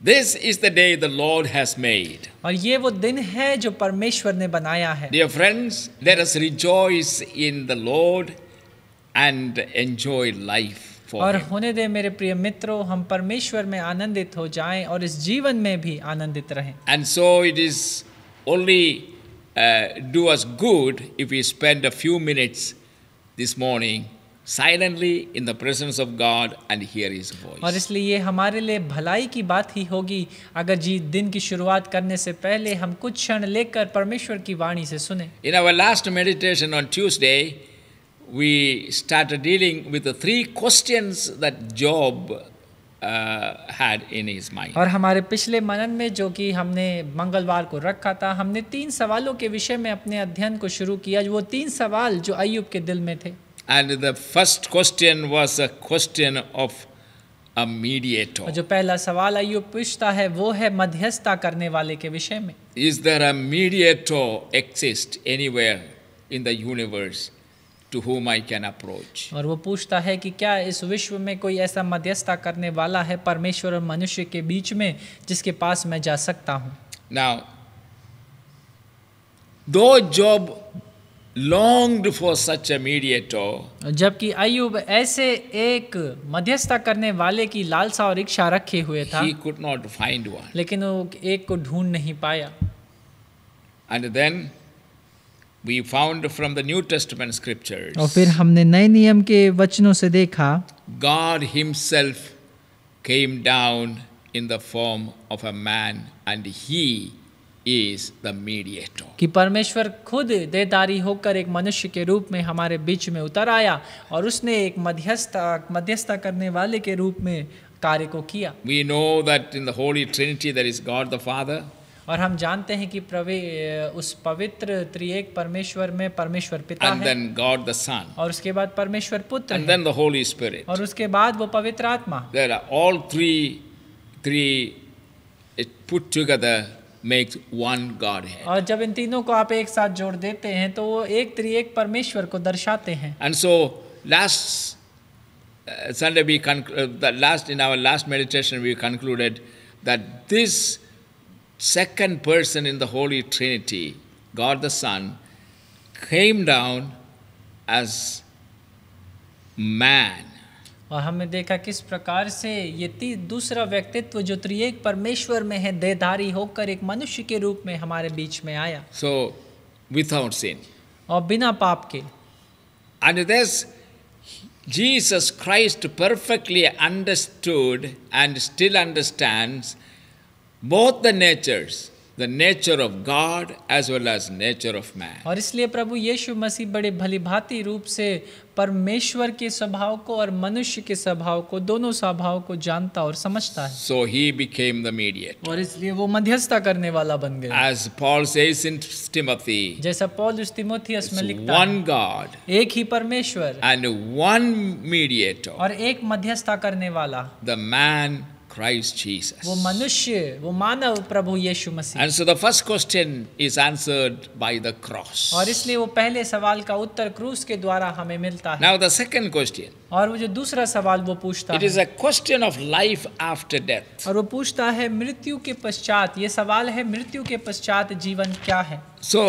This is the day the Lord has made. ये वो दिन है जो परमेश्वर ने बनाया है Dear friends, let us rejoice in the Lord and enjoy life for और होने दे मेरे प्रिय मित्रों हम परमेश्वर में आनंदित हो जाएं और इस जीवन में भी आनंदित रहें And so it is only uh, do us good if we spend a few minutes this morning silently in the presence of God and here is voice और इसलिए ये हमारे लिए भलाई की बात ही होगी अगर जी दिन की शुरुआत करने से पहले हम कुछ क्षण लेकर परमेश्वर की वाणी से सुने in our last meditation on Tuesday we start dealing with three questions that Job had in his mind. और हमारे पिछले मनन में जो कि हमने मंगलवार को रखा था हमने तीन सवालों के विषय में अपने अध्ययन को शुरू किया वो तीन सवाल जो अयुब के दिल में थे And the first question was a question of a mediator. jo pehla sawal hai Ayub पूछता hai wo hai madhyastha karne wale ke vishay mein Is there a mediator exist anywhere in the universe? to whom I can approach. aur wo पूछता hai ki kya is विश्व mein koi aisa madhyastha karne wala hai parmeshwar aur manushya ke beech mein jiske paas main ja sakta hu Now, though Job longed for such a mediator जबकि अयुब ऐसे एक मध्यस्थता करने वाले की लालसा और इच्छा रखे हुए था he could not find one लेकिन वो एक को ढूंढ नहीं पाया and then we found from the new testament scriptures और फिर हमने नए नियम के वचनों से देखा god himself came down in the form of a man and he is the mediator. कि परमेश्वर खुद देदारी होकर एक मनुष्य के रूप में हमारे बीच में उतर आया और उसने एक मध्यस्थता मध्यस्थता करने वाले के रूप में कार्य को किया We know that in the Holy Trinity there is God the Father. और हम जानते हैं कि प्रवे उस पवित्र त्रिएक परमेश्वर में परमेश्वर पिता And है God Son. और उसके बाद परमेश्वर पुत्र And Spirit. और उसके बाद वो पवित्र आत्मा मेक्स वन गॉड है और जब इन तीनों को आप एक साथ जोड़ देते हैं तो वो एक एक परमेश्वर को दर्शाते हैं and so last Sunday we last in our last meditation we concluded that this second person in the Holy Trinity God the Son came down as man और हमने देखा किस प्रकार से ये दूसरा व्यक्तित्व जो त्रिएक परमेश्वर में है देहधारी होकर एक मनुष्य के रूप में हमारे बीच में आया सो विदाउट सीन और बिना पाप के and this Jesus Christ perfectly understood and still understand both the natures the nature of God as well as nature of man. और इसलिए प्रभु यीशु मसीह बड़े भली भांति रूप से परमेश्वर के स्वभाव को और मनुष्य के स्वभाव को दोनों स्वभाव को जानता और समझता है so he became the mediate और इसलिए वो मध्यस्थता करने वाला बन गया as Paul says in Timothy जैसा पॉल उस तिमोथियस में लिखता वन गॉड एक ही परमेश्वर एंड वन मीडिएटर और एक मध्यस्थता करने वाला द मैन Christ Jesus. वो मनुष्य, वो मानव प्रभु यीशु मसीह. And so the first question is answered by the cross. और इसलिए वो पहले सवाल का उत्तर क्रूस के द्वारा हमें मिलता है. Now the second question. और वो जो दूसरा सवाल वो पूछता है it is a question of life after death और वो पूछता है मृत्यु के पश्चात ये सवाल है मृत्यु के पश्चात जीवन क्या है सो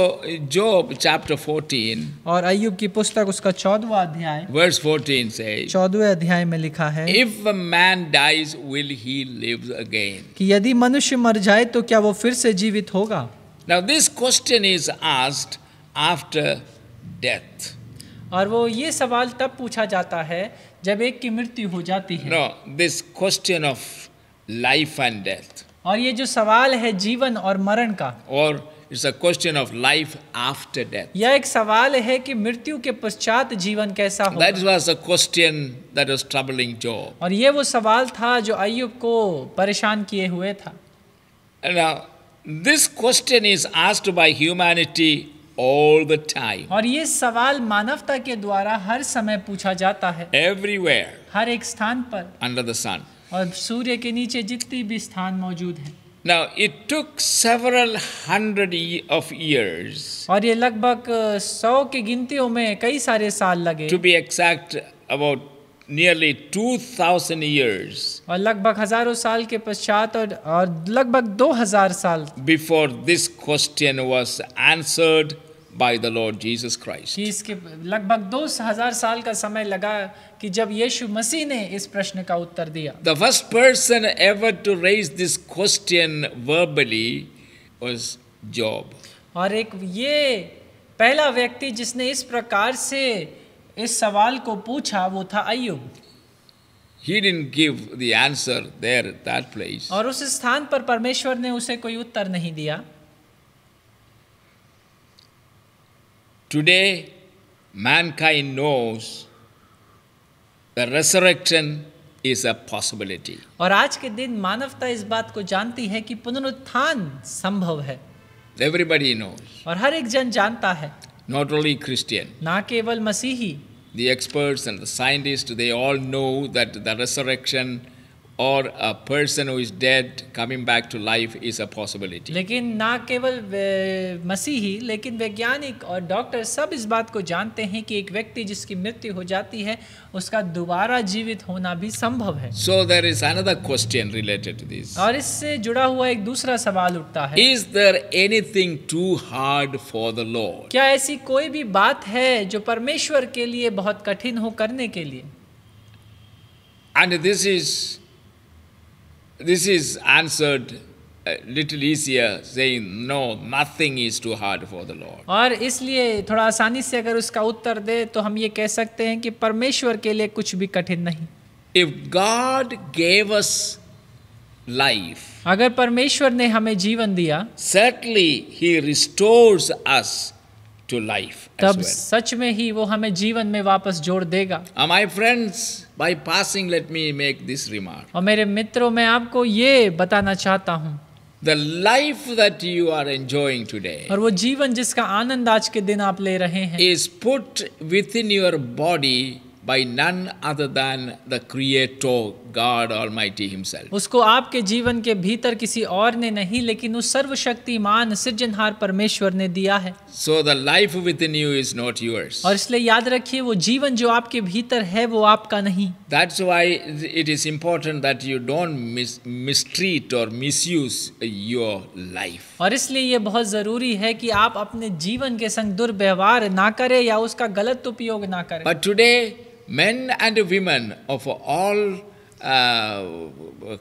जो चैप्टर 14 और अय्यूब की पुस्तक उसका 14वां अध्याय वर्स 14 से 14वें अध्याय में लिखा है if a man dies will he live again कि यदि मनुष्य मर जाए तो क्या वो फिर से जीवित होगा now this question is asked after death और वो ये सवाल तब पूछा जाता है जब एक की मृत्यु हो जाती है this question of life and death और ये जो सवाल है जीवन और मरण का और it's a question of life after death यह एक सवाल है कि मृत्यु के पश्चात जीवन कैसा होगा that was a question that was troubling Job और ये वो सवाल था जो अय्यूब को परेशान किए हुए था this question is asked by humanity all the time. और ये सवाल मानवता के द्वारा हर समय पूछा जाता है Everywhere. हर एक स्थान पर Under the sun. और सूर्य के नीचे जितनी भी स्थान मौजूद हैं Now it took several hundred of years. और ये लगभग सौ की गिनतियों में कई सारे साल लगे To be exact about nearly 2000 years और लगभग हजारों साल के पश्चात और, और लगभग 2000 साल before this question was answered by the Lord Jesus Christ. कि इसके लगभग दो हजार साल का समय लगा कि जब यीशु मसीह ने इस प्रश्न का उत्तर दिया. The first person ever to raise this question verbally was Job. और एक ये पहला व्यक्ति जिसने इस प्रकार से इस सवाल को पूछा वो था Ayub He didn't give the answer there at that place. और उस स्थान पर परमेश्वर ने उसे कोई उत्तर नहीं दिया. Today, mankind knows the resurrection is a possibility. और आज के दिन मानवता इस बात को जानती है कि पुनरुत्थान संभव है Everybody knows. और हर एक जन जानता है Not only Christian. ना केवल मसीही The experts and the scientists, they all know that the resurrection or a person who is dead coming back to life is a possibility. लेकिन ना केवल मसीही लेकिन वैज्ञानिक और डॉक्टर सब इस बात को जानते हैं कि एक व्यक्ति जिसकी मृत्यु हो जाती है उसका दोबारा जीवित होना भी संभव है so there is another question related to this और इससे जुड़ा हुआ एक दूसरा सवाल उठता है is there any too hard for the Lord क्या ऐसी कोई भी बात है जो परमेश्वर के लिए बहुत कठिन हो करने के लिए and this is This is answered a little easier saying no nothing is too hard for the lord aur isliye thoda aasani se agar uska uttar de to hum ye keh sakte hain ki parmeshwar ke liye kuch bhi kathin nahi if god gave us life agar parmeshwar ne hame jeevan diya certainly he restores us to life तब well. सच में ही वो हमें जीवन में वापस जोड़ देगा my friends by passing let me make this remark और मेरे मित्रों मैं आपको ये बताना चाहता हूँ The life that you are enjoying today और वो जीवन जिसका आनंद आज के दिन आप ले रहे हैं is put within your body by none other than the creator God Almighty himself. usko aapke jeevan ke bhitar kisi aur ne nahi lekin us sarvashaktiman sirjanhar parmeshwar ne diya hai So the life within you is not yours. aur isliye yaad rakhiye wo jeevan jo aapke bhitar hai wo aapka nahi That's why it is important that you don't mis mistreat or misuse your life. aur isliye ye bahut zaruri hai ki aap apne jeevan ke sang durvyavhar na kare ya uska galat upyog na kare But today men and women of all uh,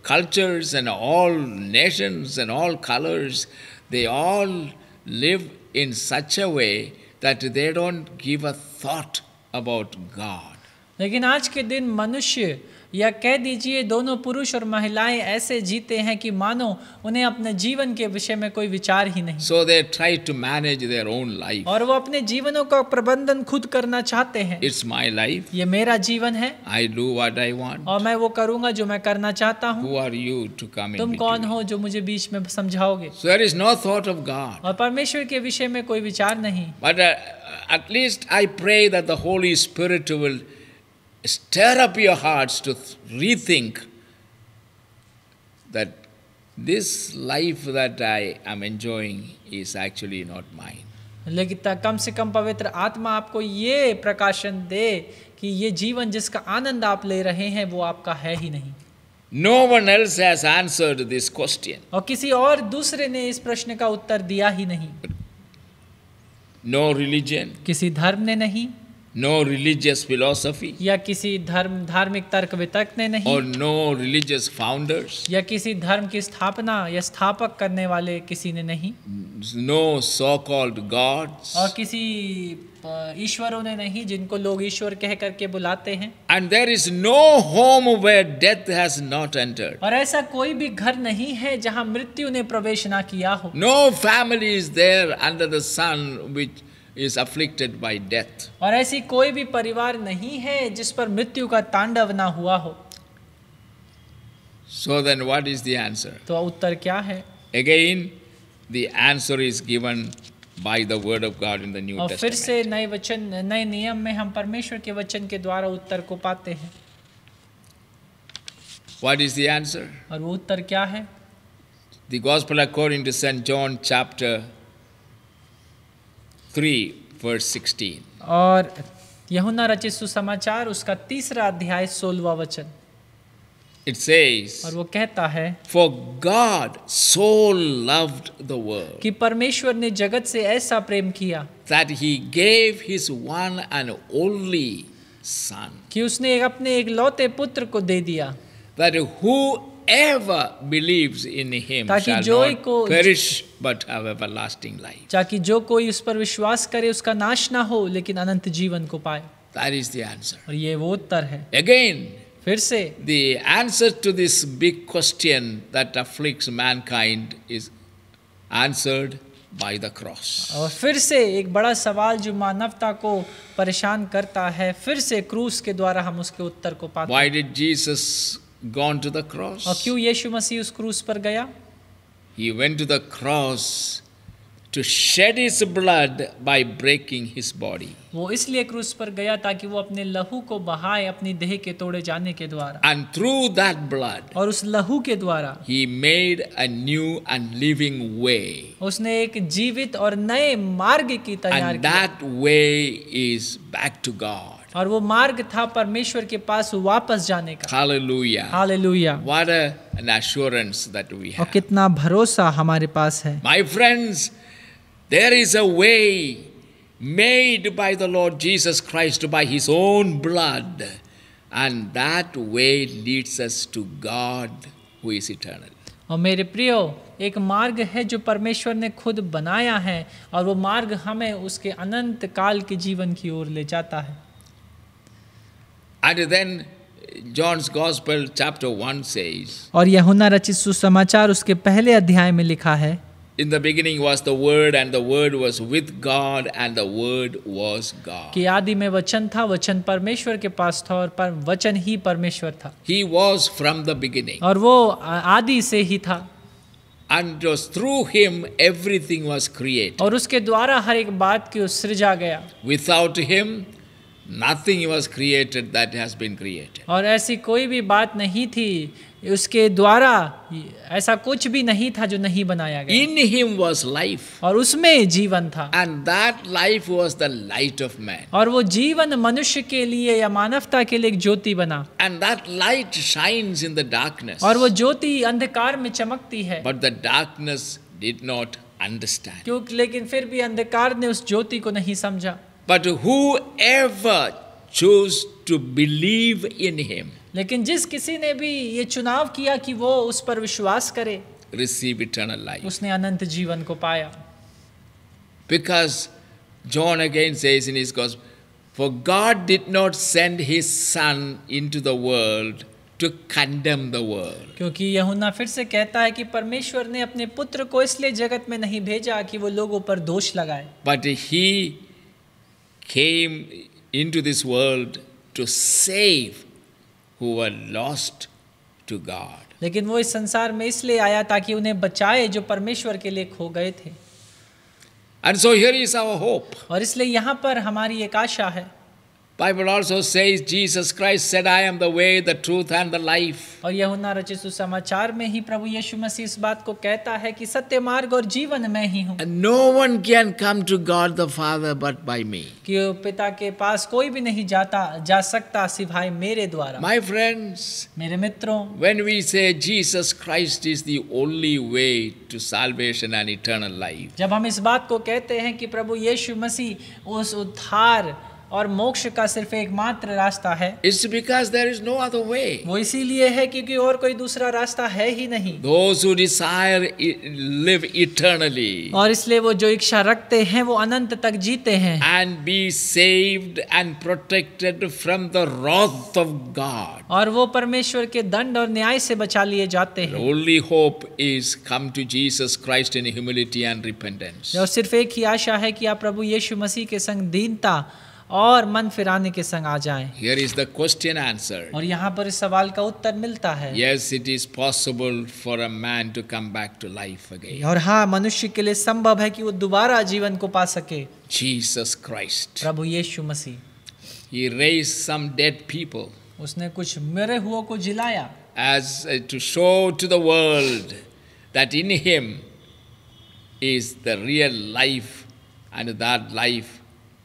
cultures and all nations and all colors, they all live in such a way that they don't give a thought about God. लेकिन आज के दिन मनुष्य या कह दीजिए दोनों पुरुष और महिलाएं ऐसे जीते हैं कि मानो उन्हें अपने जीवन के विषय में कोई विचार ही नहीं so they try to manage their own life और वो अपने जीवनों का प्रबंधन खुद करना चाहते हैं इट्स माई लाइफ ये मेरा जीवन है I do what I want और मैं वो करूंगा जो मैं करना चाहता हूँ आर यू टू कम तुम कौन हो जो मुझे बीच में समझाओगे there is no thought of God और परमेश्वर के विषय में कोई विचार नहीं but at least I pray that the Holy Spirit will stir up your hearts to rethink that this life that I am enjoying is actually not mine. लेकिन कम से कम पवित्र आत्मा आपको ये प्रकाशन दे कि ये जीवन जिसका आनंद आप ले रहे हैं वो आपका है ही नहीं no one else has answered this question और किसी और दूसरे ने इस प्रश्न का उत्तर दिया ही नहीं नो no रिलीजन किसी धर्म ने नहीं नो रिलीजियस फिलोसफी या किसी धर्म धार्मिक तर्क वितर्क ने नहीं और नो रिलीजियस फाउंडर्स या किसी धर्म की स्थापना या स्थापक करने वाले किसी ने नहीं नो सो कॉल्ड गॉड्स और किसी ईश्वरों ने नहीं जिनको लोग ईश्वर कह करके बुलाते हैं and there is no home where death has not enter और ऐसा कोई भी घर नहीं है जहां मृत्यु ने प्रवेश ना किया हो no family is there under the sun which is afflicted by death. aur aisi koi bhi parivar nahi hai jis par mrityu ka tandav na hua ho So then what is the answer? to uttar kya hai Again, the answer is given by the word of God in the New testament aur fir se naye vachan naye niyam mein hum parmeshwar ke vachan ke dwara uttar ko pate hain What is the answer? aur वो उत्तर क्या है The Gospel according to St. John chapter 3 verse 16 और यहुना रचित सुसमाचार उसका तीसरा अध्याय सोलवा वचन It says, और वो कहता है for God so loved the world, कि परमेश्वर ने जगत से ऐसा प्रेम किया that he gave his one and only son कि उसने एक अपने एक लौते पुत्र को दे दिया that who ever believes in him ताकि shall जो not को perish but have everlasting life. ताकि जो कोई उस पर विश्वास करे उसका नाश ना हो लेकिन अनंत जीवन को पाए. That is the answer. और ये वो उत्तर है. Again. फिर से. The answer to this big question that afflicts mankind is answered by the cross. और फिर से एक बड़ा सवाल जो मानवता को परेशान करता है फिर से क्रूस के द्वारा हम उसके उत्तर को पाते Why did Jesus gone to the cross? और क्यों yeshu Masih us cross par gaya He went to the cross to shed his blood by breaking his body. wo isliye cross par gaya taki wo apne lahu ko bahaye apni deh ke tode jane ke dwara And through that blood. aur us lahu ke dwara He made a new and living way. usne ek jeevit aur naye marg ki taiyar kiya And that way is back to God. और वो मार्ग था परमेश्वर के पास वापस जाने का hallelujah hallelujah what an assurance that we have और कितना भरोसा हमारे पास है my friends there is a way made by the Lord Jesus Christ by his own blood and that way leads us to God who is eternal और मेरे प्रियो एक मार्ग है जो परमेश्वर ने खुद बनाया है और वो मार्ग हमें उसके अनंत काल के जीवन की ओर ले जाता है And then John's Gospel chapter 1 says और यहूना रचित सुसमाचार उसके पहले अध्याय में लिखा है In the beginning was the word and the word was with God and the word was God. कि आदि में वचन था वचन परमेश्वर के पास था और पर वचन ही परमेश्वर था. He was from the beginning. और वो आदि से ही था. And just through him everything was created. और उसके द्वारा हर एक बात की सृजा गया. Without him nothing was created that has been created और ऐसी कोई भी बात नहीं थी उसके द्वारा ऐसा कुछ भी नहीं था जो नहीं बनाया गया in him was life और उसमें जीवन था and that life was the light of man और वो जीवन मनुष्य के लिए या मानवता के लिए एक ज्योति बना and that light shines in the darkness और वो ज्योति अंधकार में चमकती है but the darkness did not understand क्योंकि लेकिन फिर भी अंधकार ने उस ज्योति को नहीं समझा But whoever chose to believe in him. लेकिन जिस किसी ने भी ये चुनाव किया कि वो उस पर विश्वास करे receive eternal life. उसने अनंत जीवन को पाया Because John again says in his gospel, for God did not send his son into the world to condemn the world. क्योंकि यहूना फिर से कहता है कि परमेश्वर ने अपने पुत्र को इसलिए जगत में नहीं भेजा कि वो लोगों पर दोष लगाए But he came into this world to save who were lost to God. लेकिन वो इस संसार में इसलिए आया ताकि उन्हें बचाए जो परमेश्वर के लिए खो गए थे एंड और इसलिए यहां पर हमारी एक आशा है Bible also says Jesus Christ said I am the way the truth and the life. और यूहन्ना रचित सुसमाचार में ही प्रभु यीशु मसीह इस बात को कहता है कि सत्य मार्ग और जीवन मैं ही हूँ. And no one can come to God the Father but by me. ki pita ke paas koi bhi nahi jata ja sakta सिवाय mere dwara My friends. mere mitron When we say Jesus Christ is the only way to salvation and eternal life. jab hum is baat ko kehte hain ki prabhu yeshu masi us udhar और मोक्ष का सिर्फ एकमात्र रास्ता है it's because there is no other way वो इसीलिए है क्योंकि और कोई दूसरा रास्ता है ही नहीं दोस लिव इटर्नली और इसलिए वो जो इच्छा रखते हैं वो अनंत तक जीते हैं and be saved and protected from the wrath of God और वो परमेश्वर के दंड और न्याय से बचा लिए जाते हैं only hope is come to Jesus Christ in humility and repentance और सिर्फ एक ही आशा है कि आप प्रभु यीशु मसीह के संग दीनता और मन फिराने के संग आ जाएं। Here is the question answered. और यहाँ पर इस सवाल का उत्तर मिलता है Yes, it is possible for a man to come back to life again. और हाँ मनुष्य के लिए संभव है कि वो दोबारा जीवन को पा सके Jesus Christ. Prabhu Yeshu Masih He raised some dead people. उसने कुछ मरे हुओं को जिलाया As uh, to show to the world that in him is the real life and that life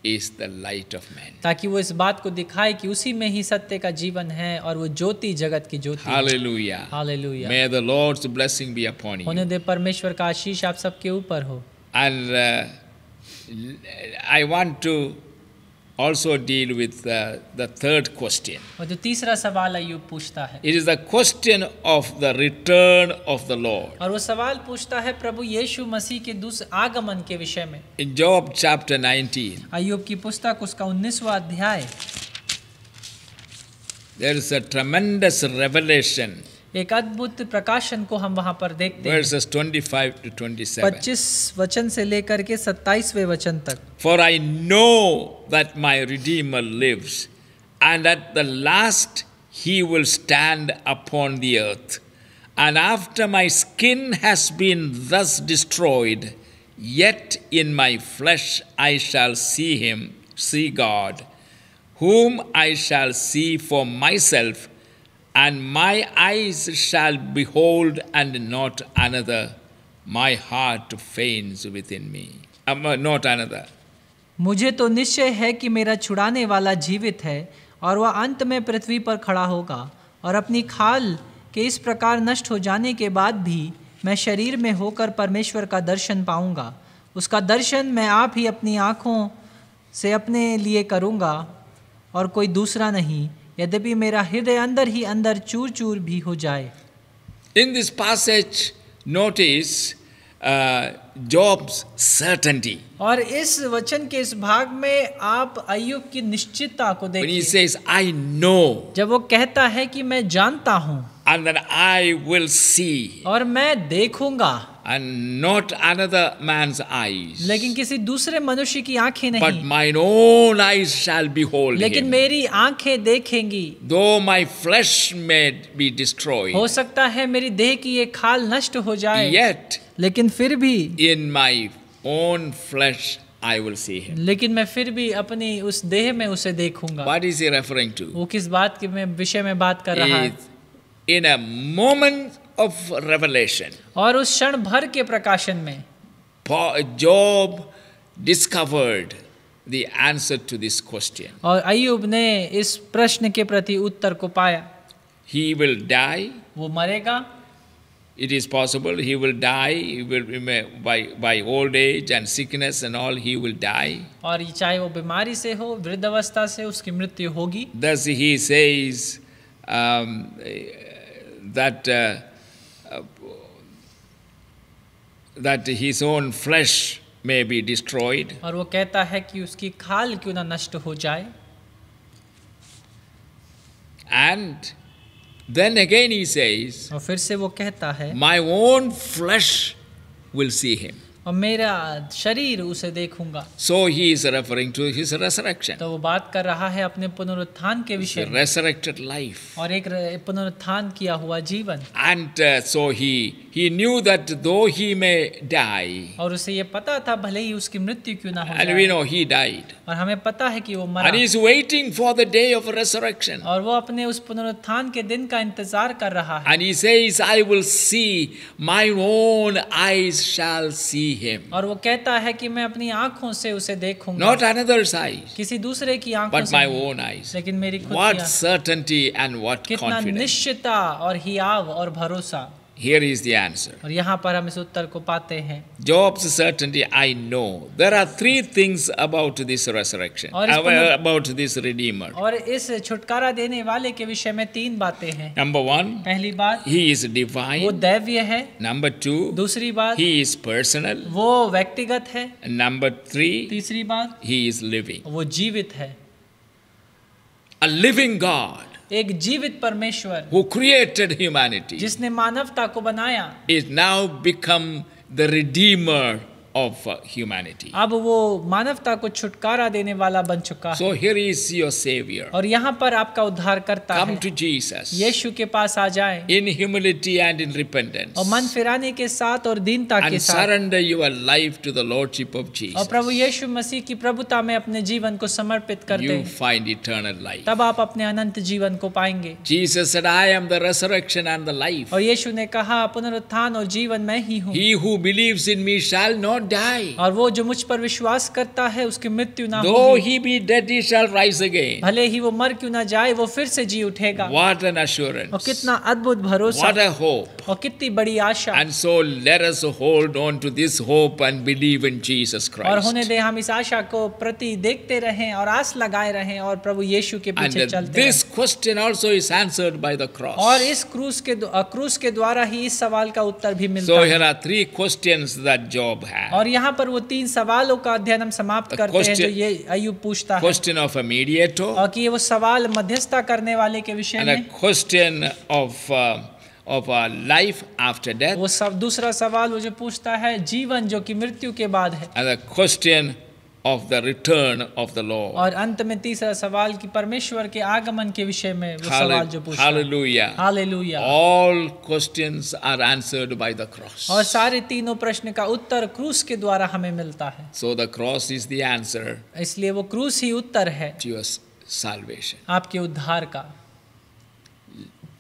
is the light of man ताकि वो इस बात को दिखाए कि उसी में ही सत्य का जीवन है और वो ज्योति जगत की ज्योति hallelujah hallelujah may the lord's blessing be upon you होने परमेश्वर का आशीष आप सबके ऊपर हो and uh, i want to also deal with uh, the third question. और जो तीसरा सवाल ये पूछता है. It is the question of the return of the Lord. और वो सवाल पूछता है प्रभु यीशु मसीह के दूसरे आगमन के विषय में. In Job chapter 19. की पुस्तक उसका 19वां अध्याय. There is a tremendous revelation. एक अद्भुत प्रकाशन को हम वहां पर देखते हैं वर्सेस 25 पच्चीस वचन से लेकर के 27वें वचन तक for I know that my redeemer lives and at the last he will stand upon the earth and after my skin has been thus destroyed yet in my flesh I shall see him see God whom I shall see for myself And my eyes shall behold and not another, my heart faints within me. Um, uh, not another. मुझे तो निश्चय है कि मेरा छुड़ाने वाला जीवित है और वह अंत में पृथ्वी पर खड़ा होगा और अपनी खाल के इस प्रकार नष्ट हो जाने के बाद भी मैं शरीर में होकर परमेश्वर का दर्शन पाऊंगा उसका दर्शन मैं आप ही अपनी आँखों से अपने लिए करूँगा और कोई दूसरा नहीं यद्यपि मेरा हृदय अंदर ही अंदर चूर चूर भी हो जाए in this passage notice Job's certainty और इस वचन के इस भाग में आप अयुब की निश्चितता को देखिए आई नो जब वो कहता है कि मैं जानता हूँ and then I will see. और मैं देखूंगा and not another man's eyes. lekin kisi dusre मनुष्य ki aankhein nahi But my own eyes shall behold lekin him. मेरी आंखें देखेंगी Though my flesh may be destroyed. ho sakta hai meri deh ki ye khal nasht ho jaye Yet, lekin fir bhi in my own flesh I will see him. lekin main fir bhi apni us deh mein use dekhunga What is he referring to? wo kis baat ke mein vishay mein baat kar raha hai In a moment of revelation. और उस क्षण भर के प्रकाशन में Job discovered the answer to this question. और अय्यूब ने इस प्रश्न के प्रति उत्तर को पाया He will die. वो मरेगा It is possible he will die. He will by by old age and sickness and all. He will die. और चाहे वो बीमारी से हो, वृद्धावस्था से उसकी मृत्यु होगी. Thus he says um, that. Uh, that his own flesh may be destroyed. और वो कहता है कि उसकी खाल क्यों ना नष्ट हो जाए. And then again he says. और फिर से वो कहता है. My own flesh will see him. और मेरा शरीर उसे देखूंगा so he is referring to his resurrection तो वो बात कर रहा है अपने पुनरुत्थान के विषय रेसरेक्टेड लाइफ और एक पुनरुत्थान किया हुआ जीवन and so he he knew that though he may die और उसे ये पता था भले ही उसकी मृत्यु क्यों ना हो and we know he died और हमें पता है कि वो मरा and he is waiting for the day of resurrection और वो अपने उस पुनरुत्थान के दिन का इंतजार कर रहा है and he says I will see my own eyes shall see see him और वो कहता है कि मैं अपनी आंखों से उसे देखूंगा नॉट अनदर साइज किसी दूसरे की आंखों से बट माय ओन आईज लेकिन मेरी खुद की what certainty and what confidence कितना निश्चितता और हियाव और भरोसा Here is the answer. और यहाँ पर हम इस उत्तर को पाते हैं Job's certainty, I know. There are three things about this resurrection, और about this redeemer. और इस छुटकारा देने वाले के विषय में तीन बातें हैं Number one, पहली बात He is divine. वो दैवीय है Number two, दूसरी बात He is personal. वो व्यक्तिगत है Number three, तीसरी बात He is living. वो जीवित है A living God. एक जीवित परमेश्वर हु क्रिएटेड ह्यूमैनिटी जिसने मानवता को बनाया is now become the redeemer of humanity. अब वो मानवता को छुटकारा देने वाला बन चुका so है. So here is your savior. और यहाँ पर आपका उद्धारकर्ता Come है. to Jesus. यीशु के पास आ जाए. In humility and in repentance. और मन फिराने के साथ और दीनता के साथ. And surrender your life to the lordship of Jesus. और प्रभु यीशु मसीह की प्रभुता में अपने जीवन को समर्पित कर दें. You find eternal life. तब आप अपने अनंत जीवन को पाएंगे. Jesus said, I am the resurrection and the life. और यीशु ने कहा पुनरुत्थान और जीवन मैं ही हूँ. He who believes in me shall not die. और वो जो मुझ पर विश्वास करता है उसकी मृत्यु ना हो he be dead he shall rise again भले ही वो मर क्यों ना जाए वो फिर से जी उठेगा व्हाट एन अश्योरेंस और कितना अद्भुत भरोसा व्हाट अ होप और कितनी बड़ी आशा and so let us hold on to this hope and believe in Jesus Christ और होने दे हम इस आशा को प्रति देखते रहें और आस लगाए रहें और प्रभु यीशु के पीछे चलते this question also is answered by the cross और इस क्रूस के क्रूस के द्वारा ही इस सवाल का उत्तर भी मिलता so, है so here are three questions that job है और यहां पर वो तीन सवालों का अध्ययन हम समाप्त करते हैं जो ये अय्यूब पूछता है क्वेश्चन ऑफ अ मीडिएटर और कि ये वो सवाल मध्यस्थता करने वाले के विषय में question of of life after death वो सब दूसरा सवाल मुझे पूछता है जीवन जो कि मृत्यु के बाद है question of the return of the lord और अंत में तीसरा सवाल कि परमेश्वर के आगमन के विषय में वो Halle, सवाल जो पूछा hallelujah hallelujah all questions are answered by the cross और सारे तीनों प्रश्न का उत्तर क्रूस के द्वारा हमें मिलता है so the cross is the answer इसलिए वो क्रूस ही उत्तर है टू योर साल्वेशन आपके उद्धार का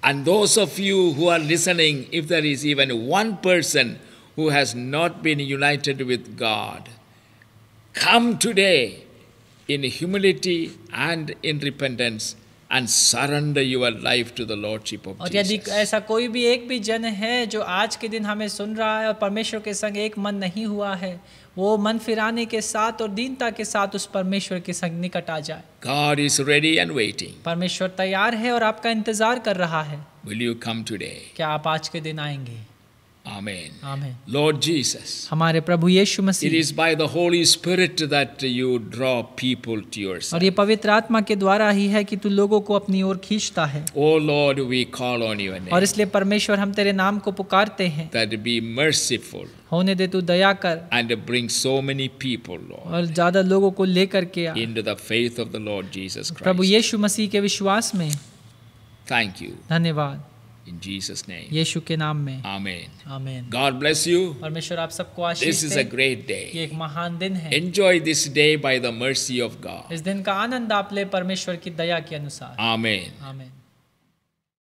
And those of you who are listening, if there is even one person who has not been united with God, come today in humility and in repentance and surrender your life to the lordship of और यदि ऐसा कोई भी एक भी जन है जो आज के दिन हमें सुन रहा है और परमेश्वर के संग एक मन नहीं हुआ है वो मन फिराने के साथ और दीनता के साथ उस परमेश्वर के संग निकट आ जाए God is ready and waiting. परमेश्वर तैयार है और आपका इंतजार कर रहा है Will you come today? क्या आप आज के दिन आएंगे Amen. Amen. Lord Jesus. हमारे प्रभु यीशु मसीह. It is by the Holy Spirit that you draw people to yourself. और ये पवित्र आत्मा के द्वारा ही है कि तू लोगों को अपनी ओर खींचता है. Oh Lord, we call on you name. और इसलिए परमेश्वर हम तेरे नाम को पुकारते हैं. That be merciful. होने दे तू दया कर. And bring so many people, Lord. और ज्यादा लोगों को लेकर के आ. Into the faith of the Lord Jesus Christ. प्रभु यीशु मसीह के विश्वास में. Thank you. धन्यवाद. In Jesus' name. यीशु के नाम में. Amen. Amen. God bless you. परमेश्वर आप सबको आशीष दे. This is a great day. ये एक महान दिन है. Enjoy this day by the mercy of God. इस दिन का आनंद आप ले परमेश्वर की दया के अनुसार. Amen. Amen.